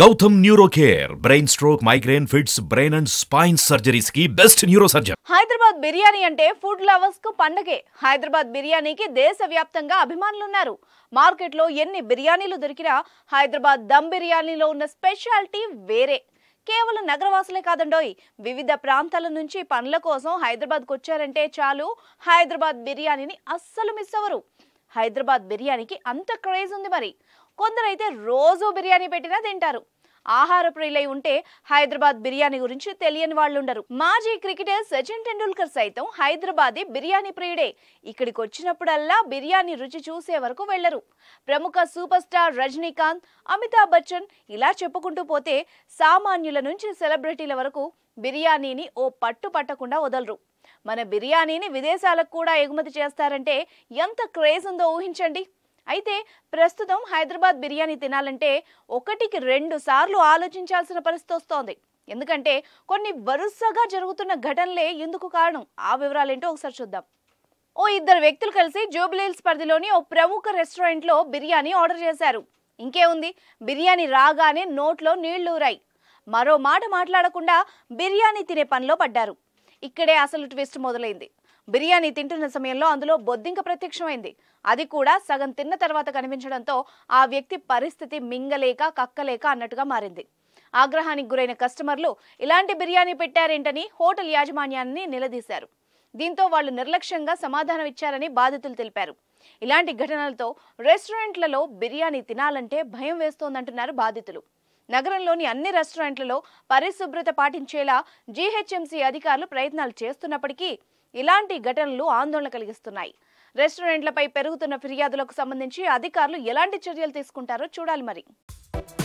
Gautam neuro care brain stroke migraine fits brain and spine surgeries కి best neuro surgeon Hyderabad biryani అంటే food lovers కు పండగే హైదరాబాద్ బిర్యానీకి దేశవ్యాప్తంగా అభిమానులున్నారు మార్కెట్ లో ఎన్ని బిర్యానీలు దొరికినా హైదరాబాద్ దమ్ బిర్యానీలో ఉన్న స్పెషాలిటీ వేరే కేవలం నగరవాసులే కాదండోయ్ వివిధ ప్రాంతాల నుంచి పనుల కోసం హైదరాబాద్కు వచ్చారంటే చాలు హైదరాబాద్ బిర్యానీని అస్సలు మిస్ అవ్వరు హైదరాబాద్ బిర్యానీకి అంత క్రేజ్ ఉంది మరి కొందరైతే రోజు బిర్యానీ పెట్టినా తింటారు ఆహార ప్రియులై ఉంటే హైదరాబాద్ బిర్యానీ గురించి తెలియని వాళ్ళు ఉండరు మాజీ క్రికెటర్ సచిన్ టెండూల్కర్ సైతం హైదరాబాద్ బిర్యానీ ప్రియుడే ఇక్కడికి వచ్చినప్పుడల్లా బిర్యానీ రుచి చూసే వరకు వెళ్లరు ప్రముఖ సూపర్ స్టార్ రజనీకాంత్ అమితాబ్ బచ్చన్ ఇలా చెప్పుకుంటూ పోతే సామాన్యుల నుంచి సెలబ్రిటీల వరకు బిర్యానీని ఓ పట్టు పట్టకుండా వదలరు మన బిర్యానీని విదేశాలకు కూడా ఎగుమతి చేస్తారంటే ఎంత క్రేజ్ ఉందో ఊహించండి అయితే ప్రస్తుతం హైదరాబాద్ బిర్యానీ తినాలంటే ఒకటికి రెండు సార్లు ఆలోచించాల్సిన పరిస్థితి వస్తోంది ఎందుకంటే కొన్ని వరుసగా జరుగుతున్న ఘటనలే ఎందుకు కారణం ఆ వివరాలేంటో ఒకసారి చూద్దాం ఓ ఇద్దరు వ్యక్తులు కలిసి జూబ్లీల్స్ పరిధిలోని ఓ ప్రముఖ రెస్టారెంట్లో బిర్యానీ ఆర్డర్ చేశారు ఇంకేముంది బిర్యానీ రాగానే నోట్లో ఊరాయి మరో మాట మాట్లాడకుండా బిర్యానీ తినే పనిలో పడ్డారు ఇక్కడే అసలు ట్విస్ట్ మొదలైంది బిర్యానీ తింటున్న సమయంలో అందులో బొద్దింక ప్రత్యక్షమైంది అది కూడా సగం తిన్న తర్వాత కనిపించడంతో ఆ వ్యక్తి పరిస్థితి మింగలేక కక్కలేక అన్నట్టుగా మారింది ఆగ్రహానికి గురైన కస్టమర్లు ఇలాంటి బిర్యానీ పెట్టారేంటని హోటల్ యాజమాన్యాన్ని నిలదీశారు దీంతో వాళ్లు నిర్లక్ష్యంగా సమాధానం ఇచ్చారని బాధితులు తెలిపారు ఇలాంటి ఘటనలతో రెస్టారెంట్లలో బిర్యానీ తినాలంటే భయం వేస్తోందంటున్నారు బాధితులు నగరంలోని అన్ని రెస్టారెంట్లలో పరిశుభ్రత పాటించేలా జీహెచ్ఎంసీ అధికారులు ప్రయత్నాలు చేస్తున్నప్పటికీ ఇలాంటి ఘటనలు ఆందోళన కలిగిస్తున్నాయి రెస్టారెంట్లపై పెరుగుతున్న ఫిర్యాదులకు సంబంధించి అధికారులు ఎలాంటి చర్యలు తీసుకుంటారో చూడాలి మరి